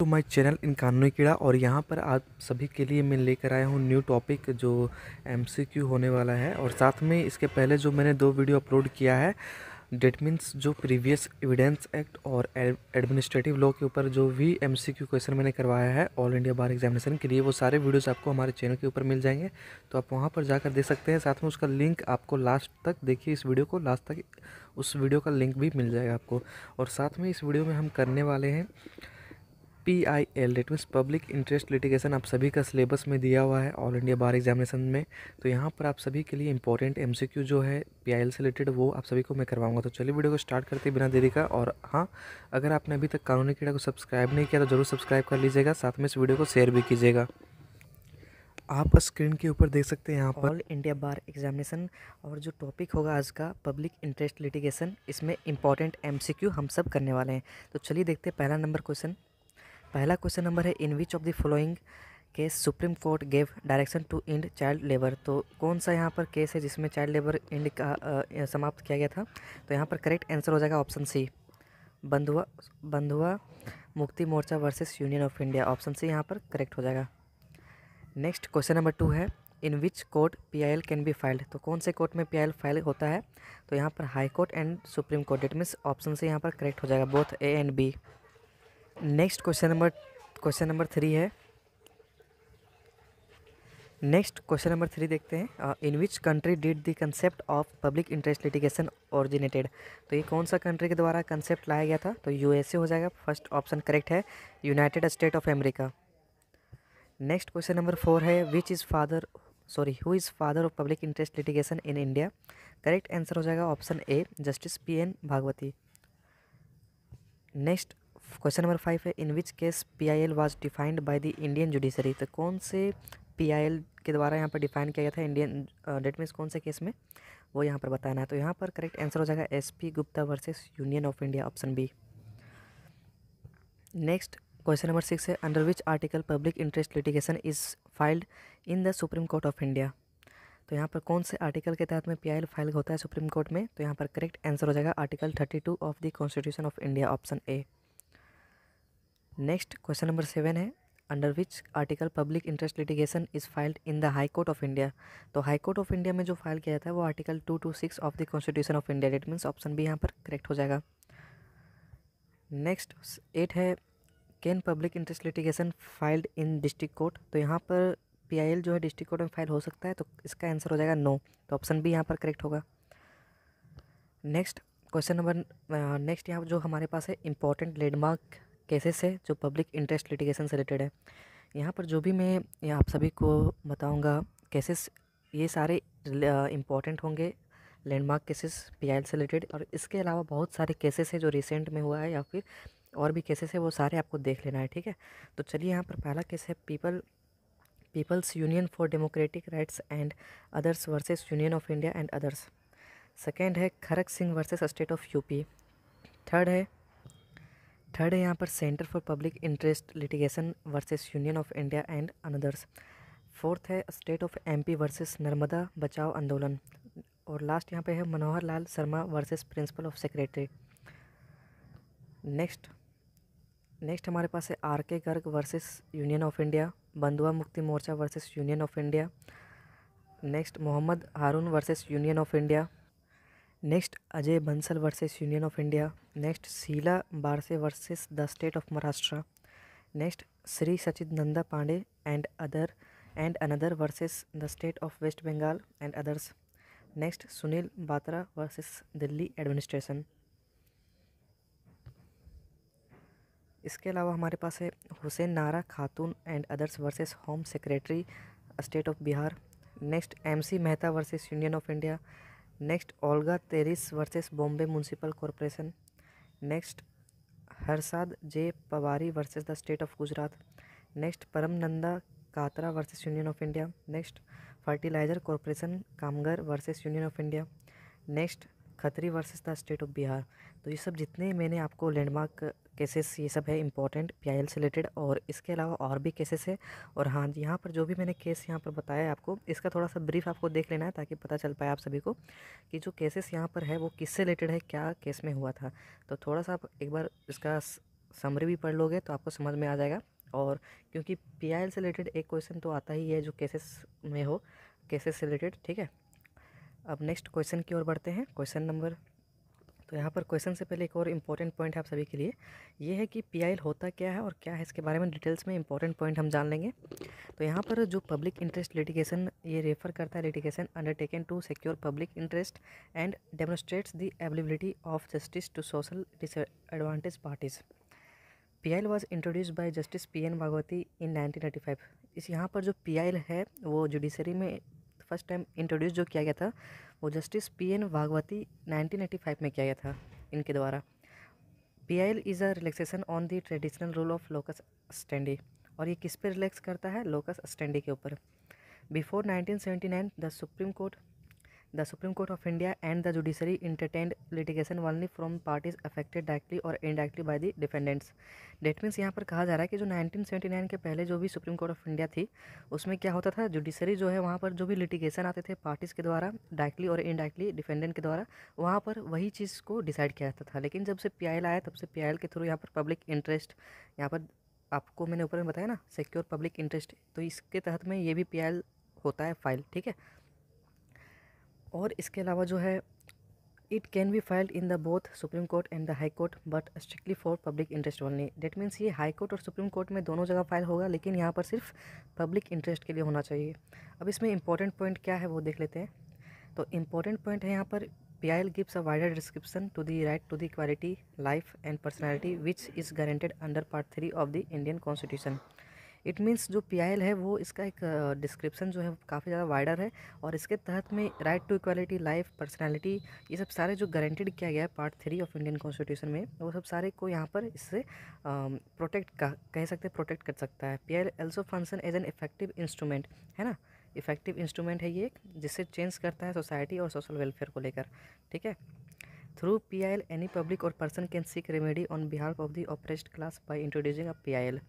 to my channel इनकानवे कीड़ा और यहाँ पर आप सभी के लिए मैं लेकर आया हूँ न्यू टॉपिक जो एमसीक्यू होने वाला है और साथ में इसके पहले जो मैंने दो वीडियो अपलोड किया है डेट मीन्स जो प्रीवियस एविडेंस एक्ट और एडमिनिस्ट्रेटिव लॉ के ऊपर जो भी एम क्वेश्चन मैंने करवाया है ऑल इंडिया बार एग्जामिनेशन के लिए वो सारे वीडियोस आपको हमारे चैनल के ऊपर मिल जाएंगे तो आप वहाँ पर जाकर देख सकते हैं साथ में उसका लिंक आपको लास्ट तक देखिए इस वीडियो को लास्ट तक उस वीडियो का लिंक भी मिल जाएगा आपको और साथ में इस वीडियो में हम करने वाले हैं P I L that means public interest litigation आप सभी का सिलेबस में दिया हुआ है ऑल इंडिया बार एग्जामिनेशन में तो यहाँ पर आप सभी के लिए इंपॉर्टेंट एम सी क्यू जो है पी आई एल से रिलेटेड वो आप सभी को मैं करवाऊंगा तो चलिए वीडियो को स्टार्ट करते बिना देरी का और हाँ अगर आपने अभी तक कानूनी क्रीड़ा को सब्सक्राइब नहीं किया तो जरूर सब्सक्राइब कर लीजिएगा साथ में इस वीडियो को शेयर भी कीजिएगा आप स्क्रीन के ऊपर देख सकते हैं यहाँ पर ऑल इंडिया बार एग्जामिनेशन और जो टॉपिक होगा आज का पब्लिक इंटरेस्ट लिटिगेशन इसमें इंपॉर्टेंट एमसीक्यू हम सब करने वाले हैं तो चलिए देखते हैं पहला नंबर क्वेश्चन पहला क्वेश्चन नंबर है in which of the following case Supreme Court gave direction to end child labour तो कौन सा यहाँ पर केस है जिसमें चाइल्ड लेबर इंड का आ, समाप्त किया गया था तो यहाँ पर करेक्ट आंसर हो जाएगा option C Bandhua Bandhua Mukti Morcha versus union of India option C यहाँ पर करेक्ट हो जाएगा नेक्स्ट क्वेश्चन नंबर टू है in which court P I L can be filed तो कौन से कोर्ट में पी आई एल फाइल होता है तो यहाँ पर high court and supreme court it means option C यहाँ पर करेक्ट हो जाएगा both A and B next question number question number three है नेक्स्ट क्वेश्चन नंबर थ्री देखते हैं in which country did the concept of public interest litigation originated तो ये कौन सा कंट्री के द्वारा कंसेप्ट लाया गया था तो यूएसए हो जाएगा फर्स्ट ऑप्शन करेक्ट है united state of America next question number four है which is father sorry who is father of public interest litigation in India correct answer हो जाएगा option A justice P N Bhagwati next question number five है in which case P I L was defined by the Indian judiciary तो कौन से P I L के द्वारा यहाँ पर डिफाइन किया गया था इंडियन डेट मीन्स कौन से केस में वो यहाँ पर बताना है तो यहाँ पर करेक्ट आंसर हो जाएगा S P Gupta versus union of India option B next question number six है under which article public interest litigation is filed in the supreme court of India तो यहाँ पर कौन से आर्टिकल के तहत में पी आई फाइल होता है सुप्रीम कोर्ट में तो यहाँ पर करेक्ट आंसर हो जाएगा article thirty two of the constitution of India option A next question number seven है under which article public interest litigation is filed in the high court of India तो high court of India में जो file किया जाता है वो article two two six of the constitution of India that means option B यहाँ पर correct हो जाएगा नेक्स्ट एट है can public interest litigation filed in district court तो यहाँ पर पी जो है डिस्ट्रिक्ट कोर्ट में फाइल हो सकता है तो इसका आंसर हो जाएगा नो तो ऑप्शन भी यहाँ पर करेक्ट होगा नेक्स्ट क्वेश्चन नंबर नेक्स्ट यहाँ जो हमारे पास है इंपॉर्टेंट लैंडमार्क केसेस है जो पब्लिक इंटरेस्ट लिटिगेशन से रिलेटेड है यहाँ पर जो भी मैं आप सभी को बताऊँगा केसेस ये सारे इम्पॉर्टेंट होंगे लैंडमार्क केसेस पीआईएल से रिलेटेड और इसके अलावा बहुत सारे केसेस हैं जो रिसेंट में हुआ है या फिर और भी केसेस है वो सारे आपको देख लेना है ठीक है तो चलिए यहाँ पर पहला केस है people people's union for democratic rights and others versus union of India and others second है Kharag Singh versus state of UP third है थर्ड है यहाँ पर centre for public interest litigation versus union of India and others fourth है state of MP versus Narmada Bachao Andolan और last यहाँ पे है Manohar Lal Sharma versus principal of secretary next next हमारे पास है आर के Garg versus union of India Bandhua Mukti Morcha versus union of India next Mohammad Haroon versus union of India next Ajay Bansal versus union of India next Sheela Barse versus the state of Maharashtra next Shri Sachidananda Pandey and other and another versus the state of West Bengal and others next Sunil Batra versus Delhi administration इसके अलावा हमारे पास है Hussainara Khatoon and others versus home secretary state of Bihar next M C Mehta versus union of India next Olga Tellis versus Bombay municipal corporation next Harshad J Pawari versus the state of Gujarat next Parmananda Katara versus union of India next fertiliser corporation Kamgar versus union of India next Khatri versus the state of Bihar तो ये सब जितने मैंने आपको landmark cases ये सब है important P से रिलेटेड और इसके अलावा और भी केसेस है और हाँ यहाँ पर जो भी मैंने केस यहाँ पर बताया है आपको इसका थोड़ा सा ब्रीफ आपको देख लेना है ताकि पता चल पाए आप सभी को कि जो केसेस यहाँ पर है वो किससे रिलेटेड है क्या केस में हुआ था तो थोड़ा सा आप एक बार इसका समरी भी पढ़ लोगे तो आपको समझ में आ जाएगा और क्योंकि पी से रिलेटेड एक क्वेश्चन तो आता ही है जो केसेस में हो केसेस से रिलेटेड ठीक है अब नेक्स्ट क्वेश्चन की ओर बढ़ते हैं क्वेश्चन नंबर तो यहाँ पर क्वेश्चन से पहले एक और इम्पॉर्टेंट पॉइंट है आप सभी के लिए ये है कि पी होता क्या है और क्या है इसके बारे में डिटेल्स में इंपॉर्टेंट पॉइंट हम जान लेंगे तो यहाँ पर जो पब्लिक इंटरेस्ट लिटिगेशन ये रेफर करता है litigation undertaken to secure public interest and demonstrates the availability of justice to social disadvantage parties P I was introduce by justice P N Bhagwati in nineteen five इस यहाँ पर जो P है वो judiciary में फर्स्ट टाइम इंट्रोड्यूस जो किया गया था वो जस्टिस पी एन भागवती 1985 में किया गया था इनके द्वारा P I L is a relaxation on the traditional rule of locus standi और ये किस पे रिलैक्स करता है लोकस स्टैंडी के ऊपर before 1979 the supreme court the supreme court of India and the judiciary entertained litigation वाली फ्रॉम पार्टीज अफेक्टेड डायरेक्टली और indirectly by the defendants that means यहाँ पर कहा जा रहा है कि जो 1979 के पहले जो भी सुप्रीम कोर्ट ऑफ इंडिया थी उसमें क्या होता था जुडिशरी जो है वहाँ पर जो भी लिटिगेशन आते थे पार्टीज़ के द्वारा डायरेक्टली और इनडायरेक्टली डिफेंडेंट के द्वारा वहाँ पर वही चीज़ को डिसाइड किया जाता था लेकिन जब से पी आया तब से पी के थ्रू यहाँ पर पब्लिक इंटरेस्ट यहाँ पर आपको मैंने ऊपर में बताया ना सिक्योर पब्लिक इंटरेस्ट तो इसके तहत में ये भी पी होता है फाइल ठीक है और इसके अलावा जो है it can be filed in the both supreme court and the high court but strictly for public interest only that means ये हाई कोर्ट और सुप्रीम कोर्ट में दोनों जगह फाइल होगा लेकिन यहाँ पर सिर्फ पब्लिक इंटरेस्ट के लिए होना चाहिए अब इसमें इंपॉर्टेंट पॉइंट क्या है वो देख लेते हैं तो इम्पॉर्टेंट पॉइंट है यहाँ पर P I L gives a wider description to the right to the equality life and personality which is guaranteed under part three of the Indian constitution it means जो पी है वो इसका एक description जो है काफ़ी ज़्यादा वाइडर है और इसके तहत में right to equality life personality ये सब सारे जो गारंटेड किया गया है part three of Indian constitution में वो सब सारे को यहाँ पर इससे प्रोटेक्ट का कह सकते हैं प्रोटेक्ट कर सकता है P I also function as an effective instrument है ना इफेक्टिव इंस्ट्रूमेंट है ये जिससे चेंज करता है सोसाइटी और सोशल वेलफेयर को लेकर ठीक है through P I L any public और person can seek remedy on behalf of the oppressed class by introducing a P I L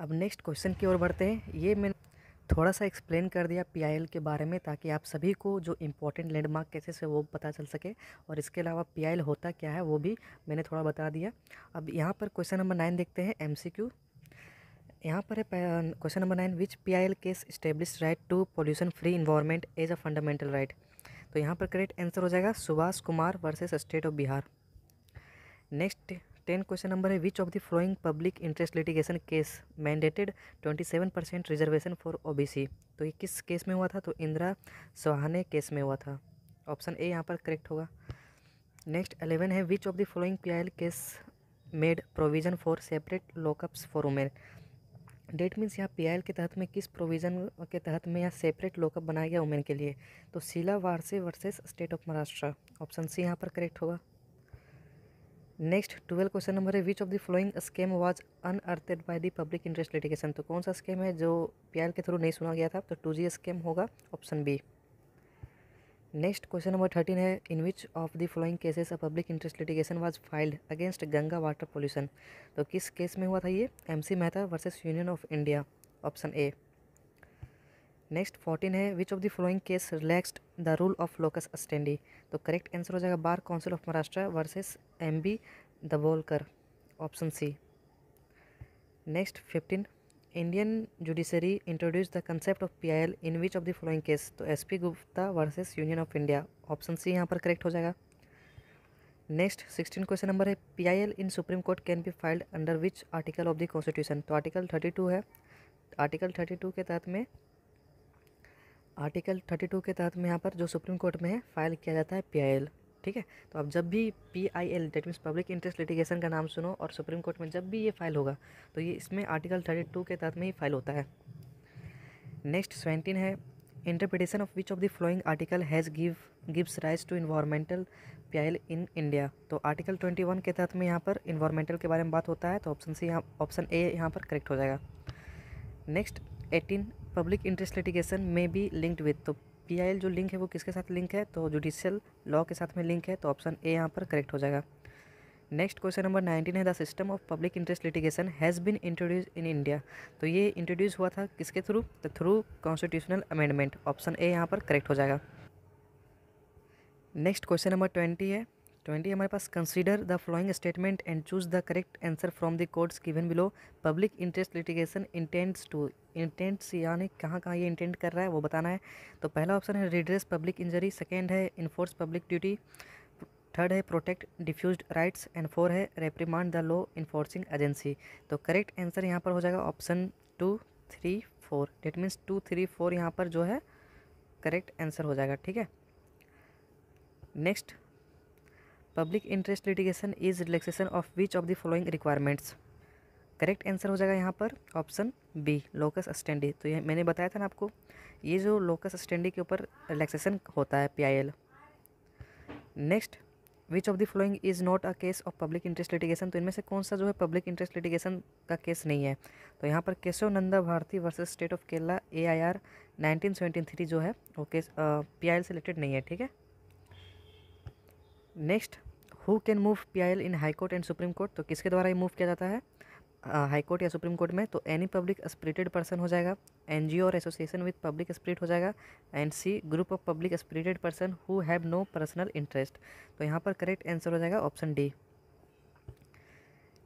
अब नेक्स्ट क्वेश्चन की ओर बढ़ते हैं ये मैंने थोड़ा सा एक्सप्लेन कर दिया पीआईएल के बारे में ताकि आप सभी को जो इम्पोर्टेंट लैंडमार्क केसेस है वो पता चल सके और इसके अलावा पीआईएल होता क्या है वो भी मैंने थोड़ा बता दिया अब यहाँ पर क्वेश्चन नंबर नाइन देखते हैं एमसीक्यू यहाँ पर है question number nine which P I L case establish right to pollution free environment as a fundamental right तो यहाँ पर करेक्ट आंसर हो जाएगा Subhash Kumar versus state of Bihar next ten question number है which of the following public interest litigation case mandated twenty seven percent reservation for C तो ये किस case में हुआ था तो इंदिरा सोहाने केस में हुआ था ऑप्शन ए यहाँ पर करेक्ट होगा नेक्स्ट अलेवन है which of the following P case made provision for separate lockups for women that means यहाँ पी के तहत में किस प्रोविज़न के तहत में यहाँ सेपरेट लॉकअप बनाया गया वुमेन के लिए तो Sheela Barse versus state of Maharashtra option C यहाँ पर करेक्ट होगा नेक्स्ट ट्वेल्व क्वेश्चन नंबर है which of the following scam was unearthed by the public interest litigation तो कौन सा स्कैम है जो पीआर के थ्रू नहीं सुना गया था तो टू जी स्कैम होगा option B next question number thirteen है in which of the following cases a public interest litigation was filed against Ganga water pollution तो किस केस में हुआ था ये M Mehta versus union of India option A next fourteen है which of the following case relaxed the rule of locus standi तो correct answer हो जाएगा bar council of Maharashtra versus M B Dabholkar option C next fifteen Indian judiciary introduce the concept of P I L in which of the following case तो S P Gupta versus union of India option C यहाँ पर correct हो जाएगा next sixteen question number है P I L in supreme court can be filed under which article of the constitution तो article thirty two है article thirty two के तहत में आर्टिकल 32 के तहत में यहाँ पर जो सुप्रीम कोर्ट में है फाइल किया जाता है पी ठीक है तो आप जब भी P I L that means public interest litigation का नाम सुनो और सुप्रीम कोर्ट में जब भी ये फाइल होगा तो ये इसमें आर्टिकल थर्टी टू के तहत में ही फाइल होता है नेक्स्ट सेवेंटीन है interpretation of which of the following article has give gives rise to environmental L in India तो आर्टिकल ट्वेंटी वन के तहत में यहाँ पर इन्वायरमेंटल के बारे में बात होता है तो ऑप्शन सी यहाँ ऑप्शन ए यहाँ पर करेक्ट हो जाएगा next eighteen public interest litigation में भी लिंक्ड विथ तो पी जो लिंक है वो किसके साथ लिंक है तो जुडिशियल लॉ के साथ में लिंक है तो ऑप्शन ए यहाँ पर करेक्ट हो जाएगा नेक्स्ट क्वेश्चन नंबर नाइनटीन है the system of public interest litigation has been introduce in India तो ये इंट्रोड्यूस हुआ था किसके थ्रू तो through constitutional amendment option A यहाँ पर करेक्ट हो जाएगा नेक्स्ट क्वेश्चन नंबर ट्वेंटी है ट्वेंटी हमारे पास consider the following statement and choose the correct answer from the courts given below public interest litigation intents to intents यानी कहाँ कहाँ ये इंटेंट कर रहा है वो बताना है तो पहला ऑप्शन है रिड्रेस पब्लिक इंजरी सेकेंड है इन्फोर्स पब्लिक ड्यूटी थर्ड है protect diffuse rights and four है reprimand the law enforcing agency तो करेक्ट आंसर यहाँ पर हो जाएगा option two three four that means two three four यहाँ पर जो है करेक्ट आंसर हो जाएगा ठीक है next public interest litigation is relaxation of which of the following requirements correct answer हो जाएगा यहाँ पर ऑप्शन बी लोकस स्टैंडी तो ये मैंने बताया था ना आपको ये जो लोकस स्टैंडी के ऊपर रिलैक्सेशन होता है P next which of the following is not a case of public interest litigation तो इनमें से कौन सा जो है पब्लिक इंटरेस्ट लिटिगेशन का केस नहीं है तो यहाँ पर Keshav Nanda Bharati versus state of Kerala A I R nineteen seventy three जो है वो केस पी आई एल से रिलेटेड नहीं है ठीक है next who can move PIL in high court and supreme court तो किसके द्वारा ये मूव किया जाता है हाई कोर्ट या सुप्रीम कोर्ट में तो एनी पब्लिक स्पिरिटेड पर्सन हो जाएगा ओ और एसोसिएशन विद पब्लिक स्पिरिट हो जाएगा and C group of public spirited person who have no personal interest तो यहाँ पर करेक्ट आंसर हो जाएगा ऑप्शन डी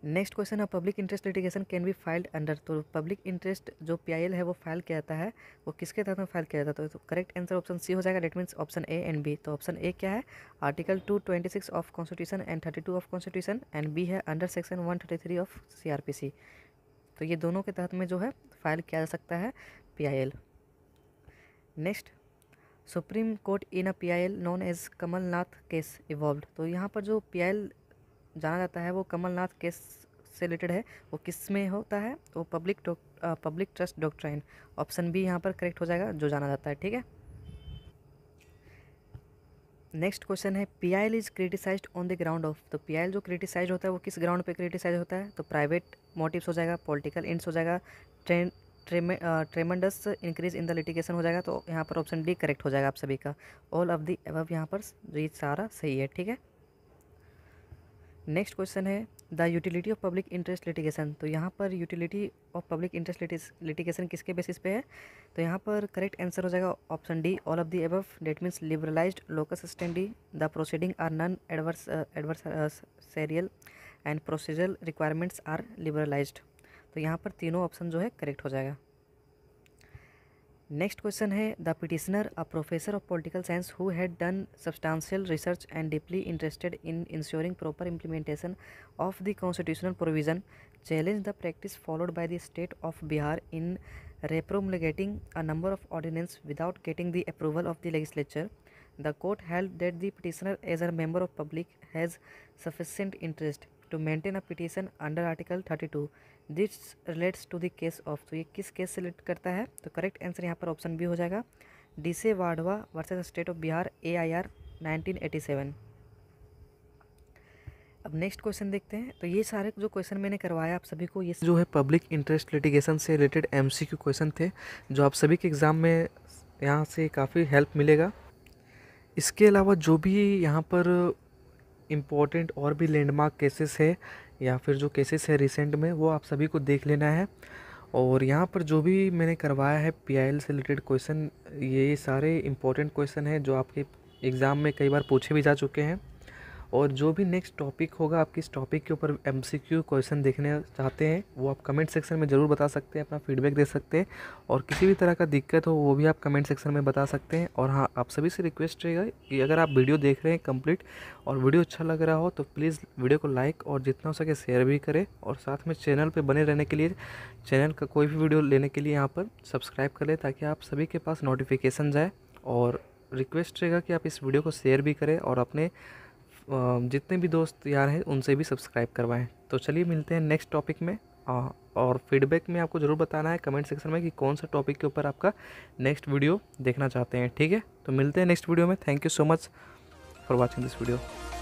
नेक्स्ट क्वेश्चन है public interest litigation can be filed under तो पब्लिक इंटरेस्ट जो पी है वो फाइल किया जाता है वो किसके तहत में फाइल किया जाता है तो करेक्ट आंसर ऑप्शन सी हो जाएगा that means option A and B तो ऑप्शन ए क्या है article two twenty six of constitution and thirty two of constitution and B है under section one thirty three of C R P C तो ये दोनों के तहत में जो है फाइल किया जा सकता है P next supreme court in a P I L known as Kamalnath case evolve तो यहाँ पर जो पी जाना जाता है वो कमलनाथ केस से रिलेटेड है वो किस में होता है वो public public trust doctrine option B यहाँ पर करेक्ट हो जाएगा जो जाना जाता है ठीक है नेक्स्ट क्वेश्चन है P I L is criticise on the ground of तो पी जो क्रिटिसाइज होता है वो किस ग्राउंड पे क्रिटिसाइज होता है तो प्राइवेट मोटिव्स हो जाएगा पॉलिटिकल इंड्स हो जाएगा tremendous increase in the litigation हो जाएगा तो यहाँ पर ऑप्शन डी करेक्ट हो जाएगा आप सभी का ऑल ऑफ दी अब यहाँ पर ये सारा सही है ठीक है नेक्स्ट क्वेश्चन है the utility of public interest litigation तो यहाँ पर utility of public interest litigation किसके बेसिस पे है तो यहाँ पर करेक्ट आंसर हो जाएगा option D all of the above that means liberalise locus D the proceeding are non adverse adverse and procedure requirements are liberalise तो यहाँ पर तीनों ऑप्शन जो है करेक्ट हो जाएगा नेक्स्ट क्वेश्चन है the petitioner a professor of political science who had done substantial research and deeply interested in ensuring proper implementation of the constitutional provision challenge the practice followed by the state of Bihar in repromulgating a number of ordinances without getting the approval of the legislature the court held that the petitioner as a member of public has sufficient interest to maintain a petition under article thirty two this relates to the case of तो ये किस case से relate करता है तो correct answer यहाँ पर option B हो जाएगा डी से Wadhwa versus state of Bihar A I R अब नेक्स्ट क्वेश्चन देखते हैं तो ये सारे जो क्वेश्चन मैंने करवाया आप सभी को ये जो है पब्लिक इंटरेस्ट लिटिगेशन से रिलेटेड एम क्वेश्चन थे जो आप सभी के एग्ज़ाम में यहाँ से काफ़ी हेल्प मिलेगा इसके अलावा जो भी यहाँ पर इम्पॉर्टेंट और भी लैंडमार्क केसेस है या फिर जो केसेस है रिसेंट में वो आप सभी को देख लेना है और यहाँ पर जो भी मैंने करवाया है पी से रिलेटेड क्वेश्चन ये सारे इम्पोर्टेंट क्वेश्चन हैं जो आपके एग्ज़ाम में कई बार पूछे भी जा चुके हैं और जो भी नेक्स्ट टॉपिक होगा आप किस टॉपिक के ऊपर एम सी क्यू क्वेश्चन देखने चाहते हैं वो आप कमेंट सेक्शन में ज़रूर बता सकते हैं अपना फीडबैक दे सकते हैं और किसी भी तरह का दिक्कत हो वो भी आप कमेंट सेक्शन में बता सकते हैं और हाँ आप सभी से रिक्वेस्ट रहेगा कि अगर आप वीडियो देख रहे हैं कम्प्लीट और वीडियो अच्छा लग रहा हो तो प्लीज़ वीडियो को लाइक और जितना हो सके शेयर भी करें और साथ में चैनल पर बने रहने के लिए चैनल का कोई भी वीडियो लेने के लिए यहाँ पर सब्सक्राइब कर लें ताकि आप सभी के पास नोटिफिकेशन जाए और रिक्वेस्ट रहेगा कि आप इस वीडियो को शेयर भी करें और अपने जितने भी दोस्त यार हैं उनसे भी सब्सक्राइब करवाएं तो चलिए मिलते हैं नेक्स्ट टॉपिक में और फीडबैक में आपको ज़रूर बताना है कमेंट सेक्शन में कि कौन सा टॉपिक के ऊपर आपका नेक्स्ट वीडियो देखना चाहते हैं ठीक है तो मिलते हैं नेक्स्ट वीडियो में thank you so much for watching this video